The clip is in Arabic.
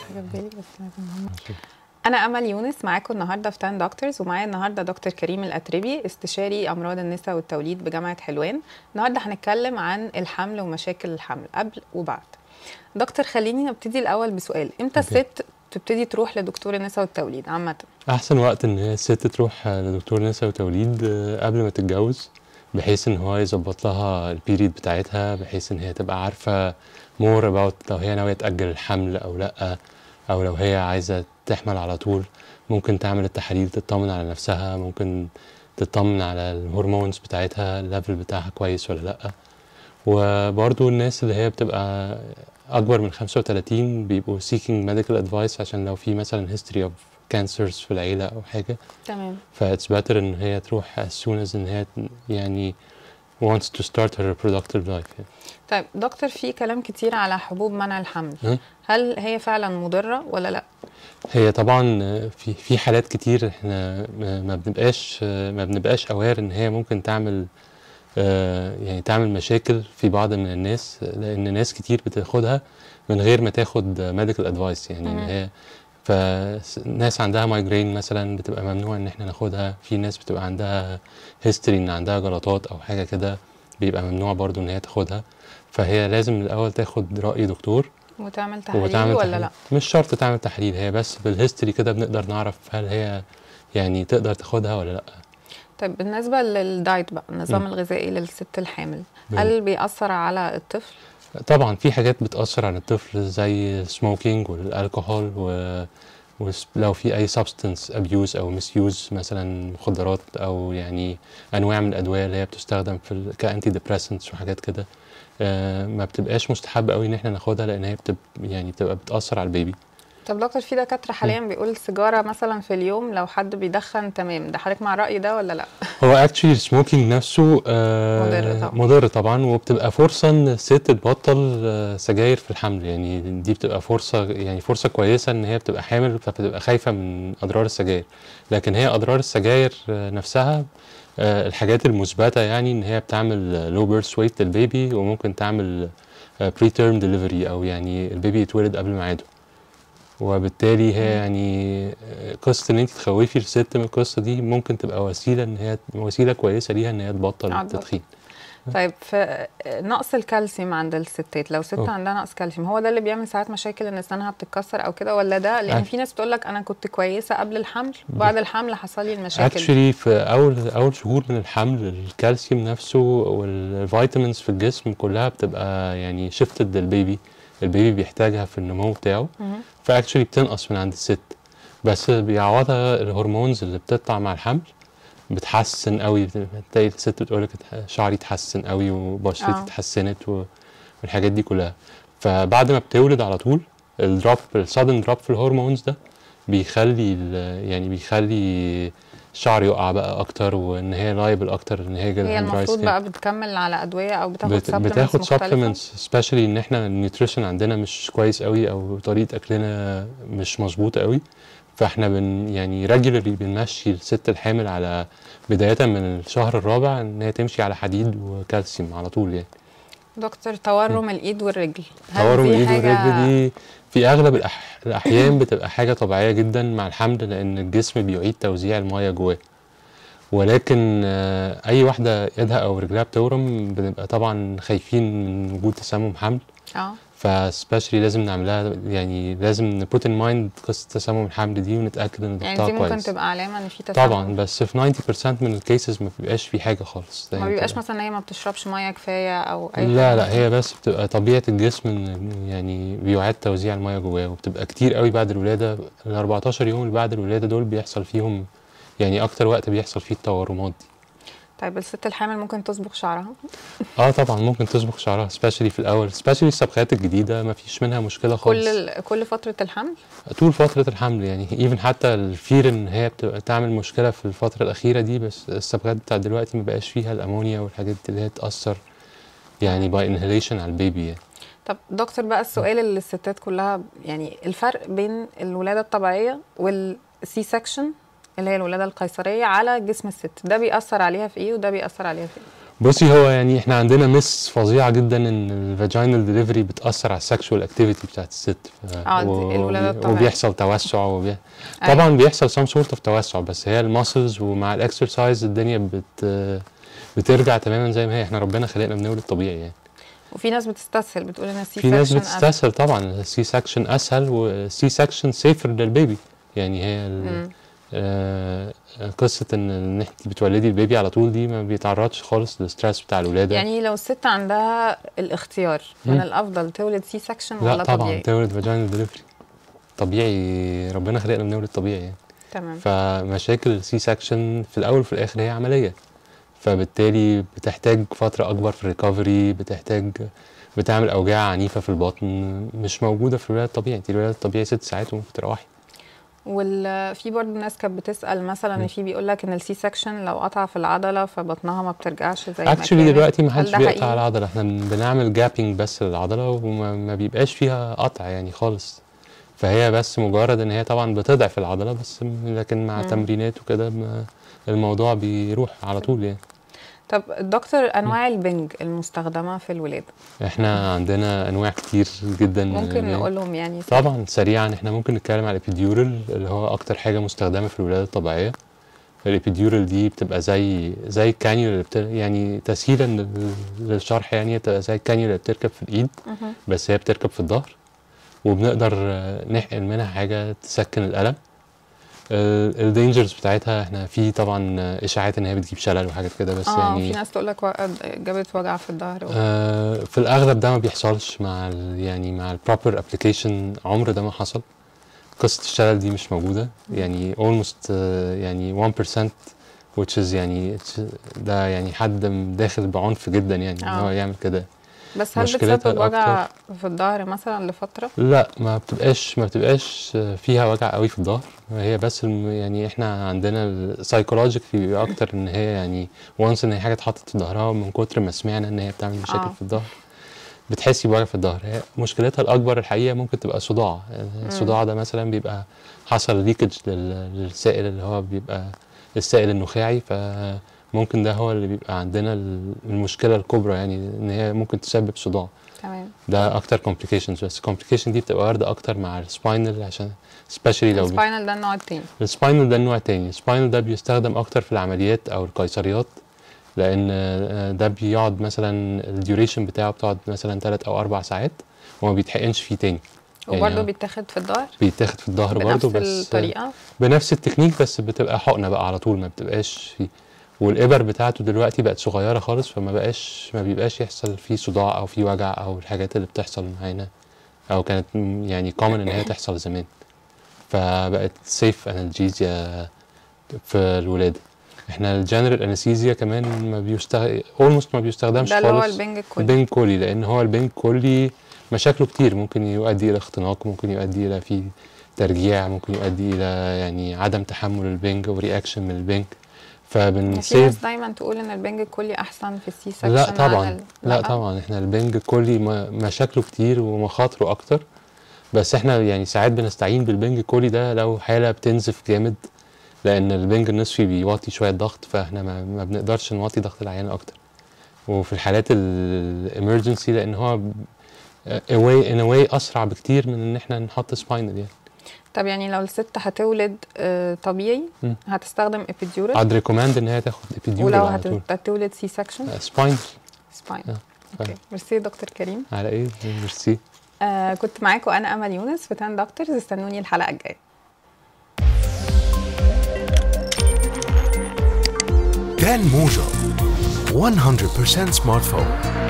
حاجه في بالي بس انا امل يونس معاكم النهارده في تان دكتورز ومعايا النهارده دكتور كريم الاتربي استشاري امراض النساء والتوليد بجامعه حلوان النهارده هنتكلم عن الحمل ومشاكل الحمل قبل وبعد دكتور خليني نبتدي الاول بسؤال امتى الست تبتدي تروح لدكتور النساء والتوليد عامه احسن وقت ان الست تروح لدكتور النساء والتوليد آه، قبل ما تتجوز بحيث ان هو يظبط لها البيريد بتاعتها بحيث ان هي تبقى عارفه مور اباوت لو هي ناويه تاجل الحمل او لا او لو هي عايزه تحمل على طول ممكن تعمل التحاليل تطمن على نفسها ممكن تطمن على الهرمونز بتاعتها الليفل بتاعها كويس ولا لا وبرضو الناس اللي هي بتبقى اكبر من 35 بيبقوا seeking medical advice عشان لو في مثلا history of كانسرز في العيله او حاجه تمام فاتس ان هي تروح as soon as ان هي يعني wants to start her reproductive life. طيب دكتور في كلام كتير على حبوب منع الحمل هل هي فعلا مضره ولا لا؟ هي طبعا في في حالات كتير احنا ما بنبقاش ما بنبقاش اوير ان هي ممكن تعمل آه، يعني تعمل مشاكل في بعض من الناس لان ناس كتير بتاخدها من غير ما تاخد ميديكال ادفايس يعني ان هي فناس عندها مايجرين مثلا بتبقى ممنوع ان احنا ناخدها في ناس بتبقى عندها هيستوري ان عندها جلطات او حاجه كده بيبقى ممنوع برضو ان هي تاخدها فهي لازم الاول تاخد راي دكتور وتعمل تحليل وتعمل ولا تحليل. لا مش شرط تعمل تحليل هي بس بالهيستوري كده بنقدر نعرف هل هي يعني تقدر تاخدها ولا لا طيب بالنسبه للدايت بقى النظام الغذائي للست الحامل هل بيأثر على الطفل طبعا في حاجات بتأثر على الطفل زي السموكينج والالكوهول و ولو في اي سبستنس ابيوز او مسيوز مثلا مخدرات او يعني انواع من الادويه اللي هي بتستخدم في كانتي ديبريسنتس وحاجات كده آه، ما بتبقاش مستحب قوي ان احنا ناخدها لان هي بتب يعني بتبقى بتاثر على البيبي طب دكتور في دكاتره حاليا بيقول السيجاره مثلا في اليوم لو حد بيدخن تمام ده حضرتك مع الراي ده ولا لا؟ هو اكشلي السموكينج نفسه آه مضر طبعا مضر طبعا وبتبقى فرصه ان الست تبطل آه سجاير في الحمل يعني دي بتبقى فرصه يعني فرصه كويسه ان هي بتبقى حامل فبتبقى خايفه من اضرار السجاير لكن هي اضرار السجاير آه، نفسها آه الحاجات المثبته يعني ان هي بتعمل لو بيرث ويت للبيبي وممكن تعمل بري تيرم ديليفري او يعني البيبي يتولد قبل ميعاده وبالتالي هي يعني آه، قصه ان انت تخوفي الست من القصه دي ممكن تبقى وسيله ان هي وسيله كويسه ليها ان هي تبطل التدخين طيب في آه، نقص الكالسيوم عند الستات لو ست أوه. عندها نقص كالسيوم هو ده اللي بيعمل ساعات مشاكل ان اسنانها بتتكسر او كده ولا ده لان في ناس بتقول لك انا كنت كويسه قبل الحمل بعد الحمل حصل لي المشاكل اكشلي في اول اول شهور من الحمل الكالسيوم نفسه والفيتامينز في الجسم كلها بتبقى يعني شفتد للبيبي البيبي بيحتاجها في النمو بتاعه فاكشولي بتنقص من عند الست بس بيعوضها الهرمونز اللي بتطلع مع الحمل بتحسن قوي بتلاقي الست بتقول لك شعري اتحسن قوي وبشرتي آه. اتحسنت والحاجات دي كلها فبعد ما بتولد على طول الدروب السادن دروب في الهرمونز ده بيخلي يعني بيخلي الشعر يقع بقى اكتر وان هي لايبل اكتر ان هي جدا هي المفروض بقى بتكمل على ادويه او بتاخد سبلمنتس بتاخد سبلمنتس سبيشالي ان احنا النيوتريشن عندنا مش كويس قوي او طريقه اكلنا مش مظبوطه قوي فاحنا بن يعني ريجولارلي بنمشي الست الحامل على بدايه من الشهر الرابع ان هي تمشي على حديد وكالسيوم على طول يعني دكتور تورم الايد والرجل تورم الايد والرجل دي في اغلب الأح... الاحيان بتبقى حاجه طبيعيه جدا مع الحمد لان الجسم بيعيد توزيع المياه جواه ولكن آه، اي واحده ايدها او رجلها بتورم بنبقى طبعا خايفين من وجود تسمم حمل اه فسبيشلي لازم نعملها يعني لازم نبوت ان مايند قصه تسمم الحمل دي ونتاكد ان الدكتور يعني دي ممكن كويس. تبقى علامه ان في تسمم طبعا بس في 90% من الكيسز ما بيبقاش في حاجه خالص ما يعني بيبقاش مثلا هي ما بتشربش ميه كفايه او اي لا حاجة. لا هي بس بتبقى طبيعه الجسم ان يعني بيعاد توزيع الميه جواه وبتبقى كتير قوي بعد الولاده ال 14 يوم اللي بعد الولاده دول بيحصل فيهم يعني اكتر وقت بيحصل فيه التورمات دي طيب الست الحامل ممكن تصبغ شعرها؟ اه طبعا ممكن تصبغ شعرها سبيشالي في الاول سبيشالي الصبغات الجديده ما فيش منها مشكله خالص كل كل فتره الحمل طول فتره الحمل يعني ايفن حتى الفير ان هي بتبقى تعمل مشكله في الفتره الاخيره دي بس الصبغات بتاعت دلوقتي ما بقاش فيها الامونيا والحاجات اللي هي تاثر يعني باي انهيليشن على البيبي يعني. طب دكتور بقى السؤال اللي الستات كلها يعني الفرق بين الولاده الطبيعيه والسي سكشن اللي هي الولاده القيصريه على جسم الست ده بيأثر عليها في ايه وده بيأثر عليها في ايه بصي هو يعني احنا عندنا مس فظيعه جدا ان الفاجينال ديليفري بتاثر على السكشوال اكتيفيتي بتاعت الست اه و... الولاده الطبيعيه وبيحصل توسع وبي... أيوة. طبعا بيحصل سام سورت اوف توسع بس هي الماسلز ومع الاكسرسايز الدنيا بت بترجع تماما زي ما هي احنا ربنا خلقنا بنولد طبيعي يعني وفي ناس بتستسهل بتقول انا سي سكشن في ناس بتستسهل طبعا السي سكشن اسهل والسي سكشن سيفر للبيبي يعني هي ال... آه، قصه ان ان انت بتولدي البيبي على طول دي ما بيتعرضش خالص للستريس بتاع الولاده يعني لو الست عندها الاختيار من الافضل تولد سي سكشن ولا لا طبعا طبيعي؟ تولد فاجينال دليفري طبيعي ربنا خلقنا بنولد طبيعي يعني تمام فمشاكل السي سكشن في الاول وفي الاخر هي عمليه فبالتالي بتحتاج فتره اكبر في الريكفري بتحتاج بتعمل اوجاع عنيفه في البطن مش موجوده في الولاده الطبيعي انت الولاده الطبيعي ست ساعات وممكن تروحي وفي برضه ناس كانت بتسال مثلا في بيقول لك ان السي سكشن لو قطع في العضله فبطنها ما بترجعش زي ما اكشلي دلوقتي ما حدش بيقطع العضله احنا بنعمل جابنج بس للعضله وما بيبقاش فيها قطع يعني خالص فهي بس مجرد ان هي طبعا بتضعف العضله بس لكن مع م. تمرينات وكده الموضوع بيروح على طول يعني طب دكتور انواع البنج المستخدمه في الولاده احنا عندنا انواع كتير جدا ممكن يعني. نقولهم يعني طبعا سريعا احنا ممكن نتكلم على الابيديورال اللي هو اكتر حاجه مستخدمه في الولاده الطبيعيه الابيديورال دي بتبقى زي زي الكانيولا يعني تسهيلا للشرح يعني بتبقى زي الكانيولا اللي بتركب في الايد بس هي بتركب في الظهر وبنقدر نحقن منها حاجه تسكن الالم آه، الدينجرز بتاعتها احنا في طبعا اشاعات ان هي بتجيب شلل وحاجات كده بس آه يعني في ناس تقول لك جابت وجع في الظهر آه في الاغلب ده ما بيحصلش مع يعني مع البروبر ابلكيشن عمر ده ما حصل قصه الشلل دي مش موجوده يعني اولموست آه، يعني 1% which is يعني ده يعني حد داخل بعنف جدا يعني ان آه. هو يعمل كده بس هل بتسبب وجع في الظهر مثلا لفتره لا ما بتبقاش ما بتبقاش فيها وجع قوي في الظهر هي بس يعني احنا عندنا سايكولوجيكلي بيبقى اكتر ان هي يعني وانس ان هي حاجه اتحطت في ظهرها من كتر ما سمعنا ان هي بتعمل مشاكل آه. في الظهر بتحسي بوجع في الظهر هي مشكلتها الاكبر الحقيقه ممكن تبقى صداع يعني الصداع ده مثلا بيبقى حصل ليكج للسائل اللي هو بيبقى السائل النخاعي ف ممكن ده هو اللي بيبقى عندنا المشكله الكبرى يعني ان هي ممكن تسبب صداع تمام ده اكتر كومبليكيشنز بس الكومبليكيشن دي بتبقى وارده اكتر مع السباينال عشان سبيشالي لو السباينال ده النوع الثاني السباينال ده النوع الثاني السباينال ده بيستخدم اكتر في العمليات او القيصريات لان آه، ده بيقعد مثلا الديوريشن بتاعه بتقعد مثلا ثلاث او اربع ساعات وما بيتحقنش فيه تاني يعني وبرضه بيتاخد في الظهر بيتاخد في الظهر برضه بس بنفس الطريقه بنفس التكنيك بس بتبقى حقنه بقى على طول ما بتبقاش فيه والابر بتاعته دلوقتي بقت صغيره خالص فما بقاش ما بيبقاش يحصل فيه صداع او فيه وجع او الحاجات اللي بتحصل معانا او كانت يعني كومن ان هي تحصل زمان فبقت سيف انالجيزيا في الولاده احنا الجنرال انستيزيا كمان ما بيستخدم اولموست ما بيستخدمش خالص ده هو البنج كولي البنج كولي لان هو البنج كولي مشاكله كتير ممكن يؤدي الى اختناق ممكن يؤدي الى في ترجيع ممكن يؤدي الى يعني عدم تحمل البنج ورياكشن من البنج فبنسيف يعني في ناس دايما تقول ان البنج الكلي احسن في السي سكشن لا طبعا ال... لا, لا طبعا احنا البنج الكلي مشاكله كتير ومخاطره اكتر بس احنا يعني ساعات بنستعين بالبنج الكلي ده لو حاله بتنزف جامد لان البنج النصفي بيوطي شويه ضغط فاحنا ما, ما بنقدرش نوطي ضغط العيان اكتر وفي الحالات الامرجنسي لان هو اواي ان اواي اسرع بكتير من ان احنا نحط سباينال يعني طب يعني لو الست هتولد آه، طبيعي هتستخدم ابيديورال عاد ريكومند ان هي تاخد ابيديورال ولو هتولد سي سكشن سباين سباين اوكي ميرسي آه. دكتور كريم على ايه ميرسي آه كنت معاكم انا امل يونس في تان دكتورز استنوني الحلقه الجايه تان موجة 100% فون